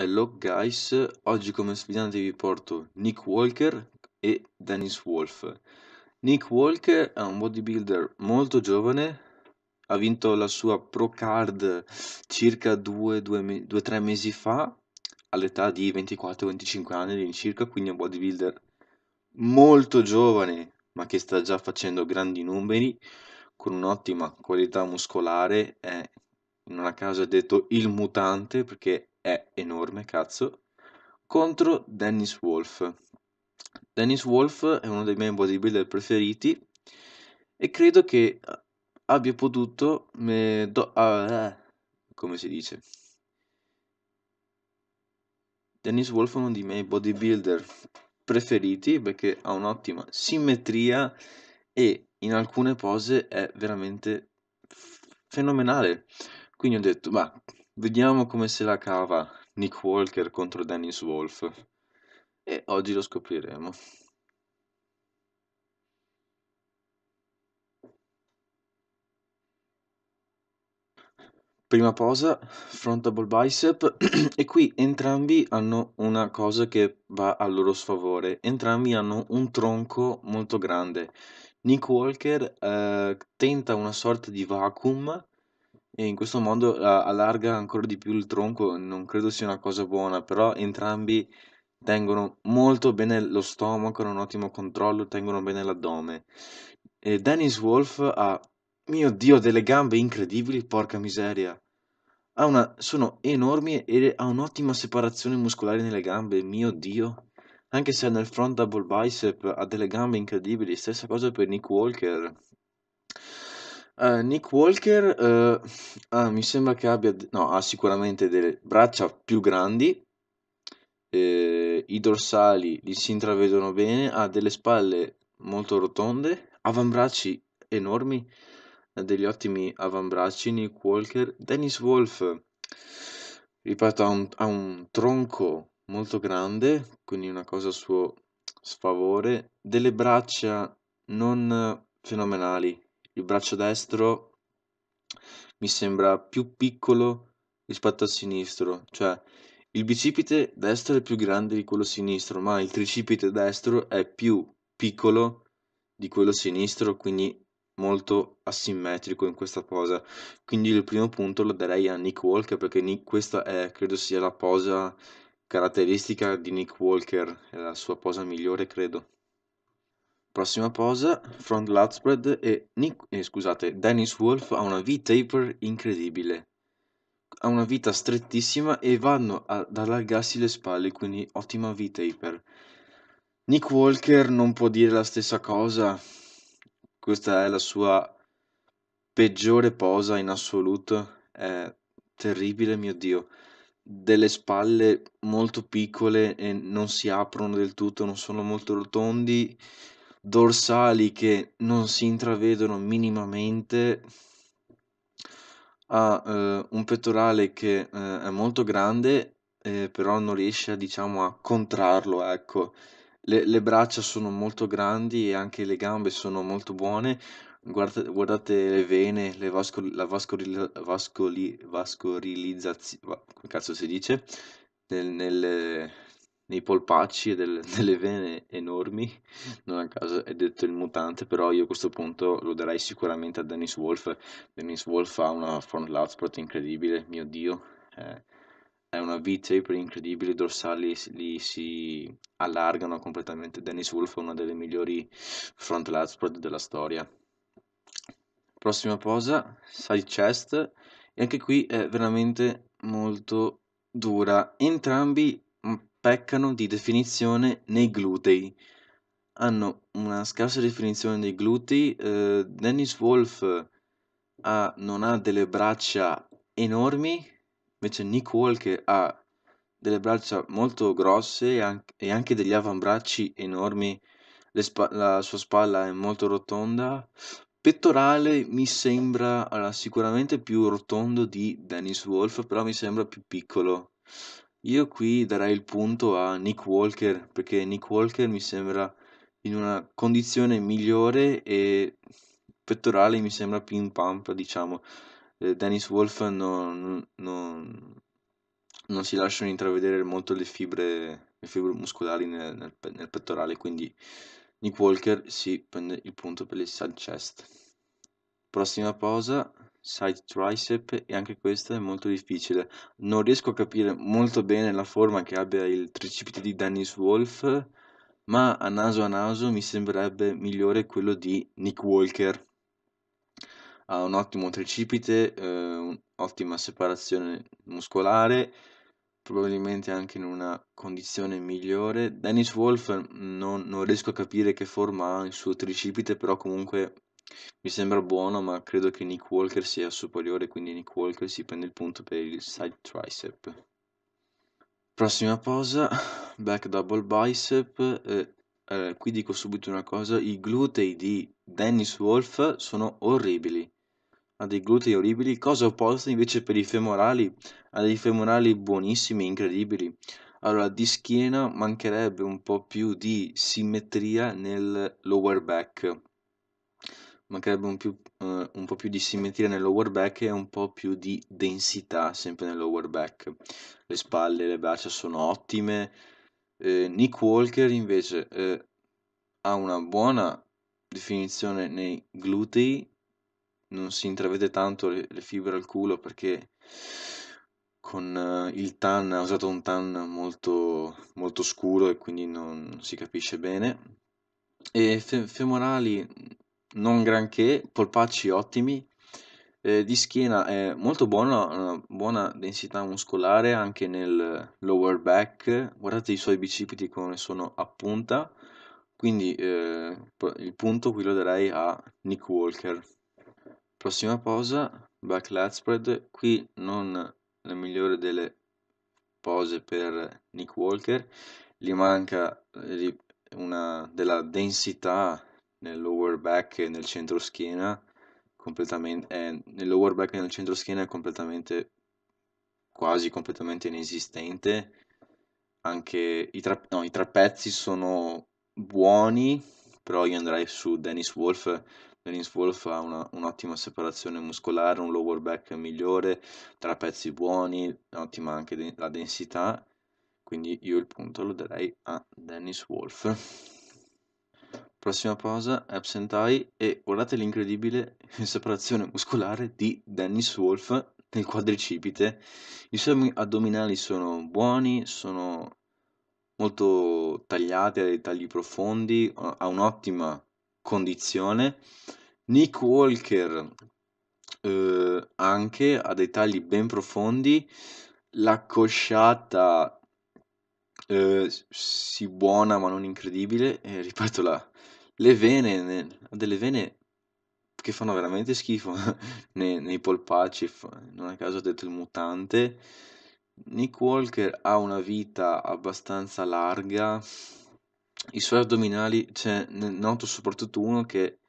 Ai Guys oggi come sfidante vi porto Nick Walker e Dennis Wolf. Nick Walker è un bodybuilder molto giovane, ha vinto la sua Pro Card circa 2-3 mesi fa, all'età di 24-25 anni all'incirca, quindi è un bodybuilder molto giovane, ma che sta già facendo grandi numeri, con un'ottima qualità muscolare, è non a caso è detto il mutante perché è enorme, cazzo, contro Dennis Wolf. Dennis Wolf è uno dei miei bodybuilder preferiti e credo che abbia potuto... Me, do, ah, eh, come si dice? Dennis Wolf è uno dei miei bodybuilder preferiti perché ha un'ottima simmetria e in alcune pose è veramente fenomenale. Quindi ho detto, ma Vediamo come se la cava Nick Walker contro Dennis Wolf. E oggi lo scopriremo. Prima posa, frontable bicep, e qui entrambi hanno una cosa che va a loro sfavore. Entrambi hanno un tronco molto grande. Nick Walker eh, tenta una sorta di vacuum e in questo modo a- eh, allarga ancora di più il tronco, non credo sia una cosa buona, però entrambi tengono molto bene lo stomaco, hanno un ottimo controllo, tengono bene l'addome. E Dennis Wolf ha, mio dio, delle gambe incredibili, porca miseria. Una, sono enormi e ha un'ottima separazione muscolare nelle gambe, mio dio. Anche se nel front double bicep ha delle gambe incredibili, stessa cosa per Nick Walker. Ehm, Nick Walker, uhm, ah, mi sembra che abbia no, ha sicuramente delle braccia più grandi, ehm, i dorsali li si intravedono bene, ha delle spalle molto rotonde, avambracci enormi, ha eh, degli ottimi avambracci Nick Walker. Dennis Wolf, ripeto, ha un ha un tronco molto grande, quindi una cosa a suo sfavore, delle braccia non eh, fenomenali il braccio destro mi sembra più piccolo rispetto al sinistro, cioè il bicipite destro è più grande di quello sinistro, ma il tricipite destro è più piccolo di quello sinistro, quindi molto asimmetrico in questa posa. Quindi il primo punto lo darei a Nick Walker perché Nick, questa è, credo sia la posa caratteristica di Nick Walker, è la sua posa migliore, credo. Prossima posa, front lat e Nick, eh, scusate, Dennis Wolf ha una V-taper incredibile. Ha una vita strettissima e vanno ad allargarsi le spalle, quindi ottima V-taper. Nick Walker non può dire la stessa cosa. Questa è la sua peggiore posa in assoluto. È terribile, mio Dio. Delle spalle molto piccole e non si aprono del tutto, non sono molto rotondi dorsali che non si intravedono minimamente a eh, un pettorale che eh, è molto grande eh, però non riesce diciamo a contrarlo ecco le, le, braccia sono molto grandi e anche le gambe sono molto buone guardate, guardate le vene le vascol- la vascoli- vascoli- vascolirizzazione come cazzo si dice nel, nel, nei polpacci e delle, delle vene enormi, non a caso è detto il mutante, però io a questo punto lo darei sicuramente a Dennis Wolf. Dennis Wolf ha una front outspot incredibile, mio dio, è una V-taper incredibile, i dorsali li si allargano completamente. Dennis Wolf è una delle migliori front outspot della storia. Prossima posa, side chest, e anche qui è veramente molto dura. Entrambi peccano di definizione nei glutei. Hanno una scarsa definizione dei glutei. Uh, Dennis Wolf ha, non ha delle braccia enormi, invece Nick Walker ha delle braccia molto grosse e anche, e anche degli avambracci enormi. Spa- la sua spalla è molto rotonda. Pettorale mi sembra allora, sicuramente più rotondo di Dennis Wolf, però mi sembra più piccolo. Io qui darei il punto a Nick Walker, perché Nick Walker mi sembra in una condizione migliore e pettorale mi sembra più in pampa, diciamo. Eh, Dennis Wolf non, non, non, si lasciano intravedere molto le fibre, le fibre muscolari nel, nel, nel, pettorale, quindi Nick Walker si prende il punto per il side chest. Prossima pausa side tricep e anche questo è molto difficile. Non riesco a capire molto bene la forma che abbia il tricipite di Dennis Wolf, ma a naso a naso mi sembrerebbe migliore quello di Nick Walker. Ha un ottimo tricipite, eh, ottima separazione muscolare, probabilmente anche in una condizione migliore. Dennis Wolf mm, non, non riesco a capire che forma ha il suo tricipite, però comunque mi sembra buono, ma credo che Nick Walker sia superiore, quindi Nick Walker si prende il punto per il side tricep. Prossima posa, back double bicep. Eh, eh, qui dico subito una cosa, i glutei di Dennis Wolf sono orribili. Ha ah, dei glutei orribili. Cosa opposta invece per i femorali? Ha ah, dei femorali buonissimi, incredibili. Allora, di schiena mancherebbe un po' più di simmetria nel lower back mancherebbe un, più, eh, un, po' più di simmetria nel lower back e un po' più di densità sempre nel lower back. Le spalle e le braccia sono ottime. Eh, Nick Walker invece eh, ha una buona definizione nei glutei, non si intravede tanto le, le fibre al culo perché con eh, il tan ha usato un tan molto, molto scuro e quindi non si capisce bene. E femorali non granché, polpacci ottimi, eh, di schiena è molto buona, una buona densità muscolare anche nel lower back, guardate i suoi bicipiti come sono a punta, quindi eh, il punto qui lo darei a Nick Walker. Prossima posa, back lat spread, qui non la migliore delle pose per Nick Walker, gli manca eh, una, della densità nel lower back e nel centro schiena completamente eh, nel lower back e nel centro schiena è completamente quasi completamente inesistente anche i, tra, no, i trapezzi sono buoni però io andrei su Dennis Wolf Dennis Wolf ha una, un'ottima separazione muscolare un lower back migliore trapezzi buoni ottima anche de- la densità quindi io il punto lo darei a Dennis Wolf Prossima pausa, Absent Eye e guardate l'incredibile separazione muscolare di Dennis Wolf nel quadricipite. I suoi addominali sono buoni, sono molto tagliati, ha dei tagli profondi, ha un'ottima condizione. Nick Walker eh, anche ha dei tagli ben profondi, la cosciata eh, si buona ma non incredibile, eh, ripeto la le vene, ne- ha delle vene che fanno veramente schifo nei, nei polpacci, non a caso ho detto il mutante. Nick Walker ha una vita abbastanza larga, i suoi addominali, cioè, noto soprattutto uno che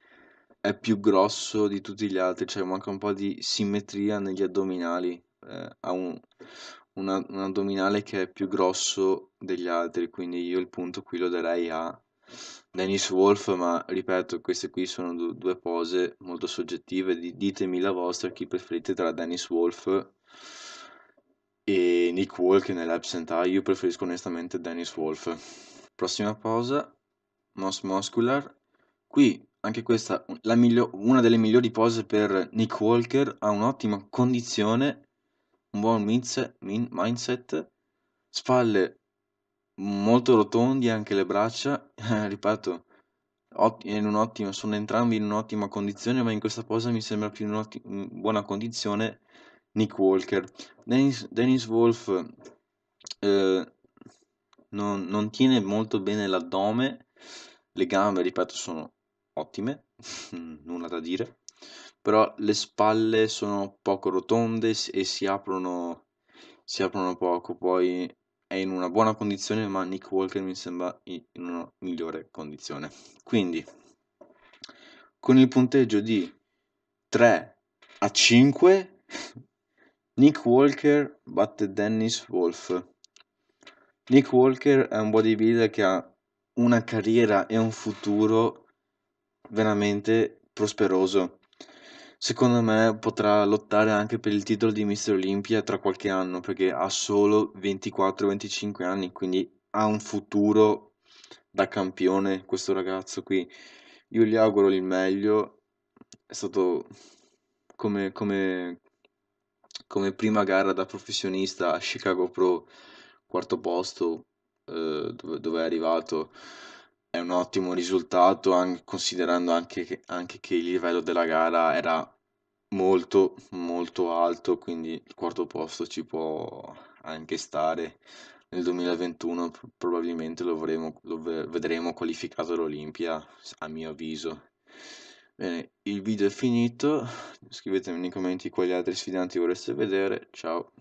è più grosso di tutti gli altri, cioè manca un po' di simmetria negli addominali, eh, ha un, una, un addominale che è più grosso degli altri, quindi io il punto qui lo darei a Dennis Wolf, ma ripeto, queste qui sono du- due pose molto soggettive. D- ditemi la vostra chi preferite tra Dennis Wolf e Nick Walk nell'absent eye. Io preferisco onestamente Dennis Wolf. Prossima posa, Moss Muscular. Qui anche questa, migli- una delle migliori pose per Nick Walker, ha un'ottima condizione, un buon mindset, mindset spalle molto rotondi anche le braccia, eh, ripeto, ottima, sono entrambi in un'ottima condizione, ma in questa posa mi sembra più in, in buona condizione Nick Walker. Dennis, Dennis Wolf eh, non, non, tiene molto bene l'addome, le gambe, ripeto, sono ottime, nulla da dire, però le spalle sono poco rotonde e si aprono, si aprono poco, poi è in una buona condizione, ma Nick Walker mi sembra in una migliore condizione. Quindi, con il punteggio di 3 a 5, Nick Walker batte Dennis Wolf. Nick Walker è un bodybuilder che ha una carriera e un futuro veramente prosperoso. Secondo me potrà lottare anche per il titolo di Mister Olympia tra qualche anno, perché ha solo 24-25 anni, quindi ha un futuro da campione questo ragazzo qui. Io gli auguro il meglio. È stato come, come, come prima gara da professionista a Chicago Pro, quarto posto, eh, dove, dove è arrivato è un ottimo risultato, an- considerando anche che, anche che il livello della gara era molto, molto alto, quindi il quarto posto ci può anche stare. Nel 2021 probabilmente lo, avremo, lo vedremo qualificato all'Olimpia, a mio avviso. Bene, il video è finito, scrivetemi nei commenti quali altri sfidanti vorreste vedere, ciao!